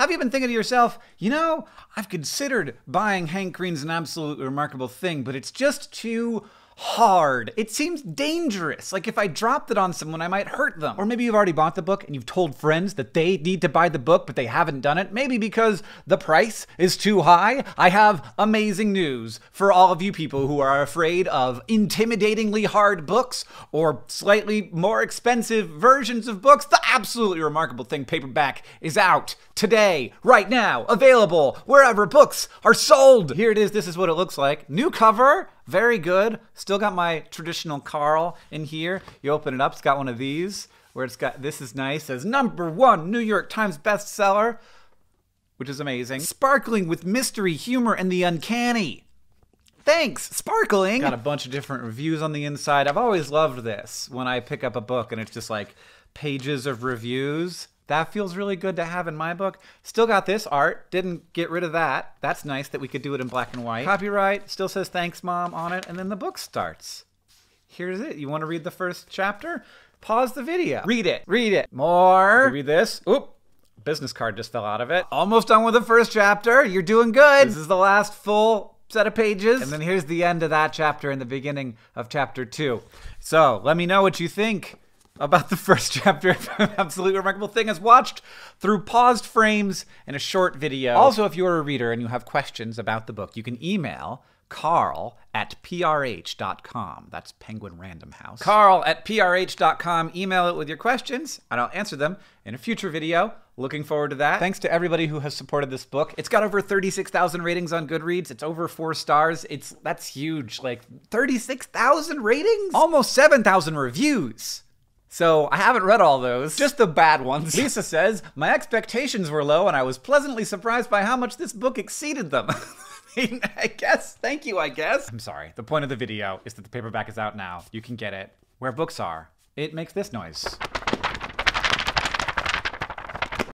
Have you been thinking to yourself, you know, I've considered buying Hank Green's An absolutely Remarkable Thing, but it's just too hard. It seems dangerous. Like if I dropped it on someone, I might hurt them. Or maybe you've already bought the book and you've told friends that they need to buy the book, but they haven't done it. Maybe because the price is too high. I have amazing news for all of you people who are afraid of intimidatingly hard books or slightly more expensive versions of books. The absolutely remarkable thing paperback is out today, right now, available wherever books are sold. Here it is. This is what it looks like. New cover. Very good. Still got my traditional Carl in here. You open it up, it's got one of these where it's got this is nice, it says number one New York Times bestseller, which is amazing. Sparkling with mystery, humor, and the uncanny. Thanks, sparkling. Got a bunch of different reviews on the inside. I've always loved this when I pick up a book and it's just like pages of reviews. That feels really good to have in my book. Still got this art. Didn't get rid of that. That's nice that we could do it in black and white. Copyright. Still says thanks, Mom on it. And then the book starts. Here's it. You want to read the first chapter? Pause the video. Read it. Read it. More. You read this. Oop business card just fell out of it. Almost done with the first chapter. You're doing good. This is the last full set of pages. And then here's the end of that chapter and the beginning of chapter two. So let me know what you think about the first chapter of Absolutely Remarkable Thing as watched through paused frames and a short video. Also, if you're a reader and you have questions about the book, you can email carl at prh.com. That's Penguin Random House. Carl at prh.com. Email it with your questions, and I'll answer them in a future video. Looking forward to that. Thanks to everybody who has supported this book. It's got over 36,000 ratings on Goodreads. It's over four stars. It's that's huge. Like 36,000 ratings, almost 7,000 reviews. So I haven't read all those, just the bad ones. Lisa says, My expectations were low and I was pleasantly surprised by how much this book exceeded them. I, guess. Thank you, I guess. I'm sorry. The point of the video is that the paperback is out now. You can get it where books are. It makes this noise.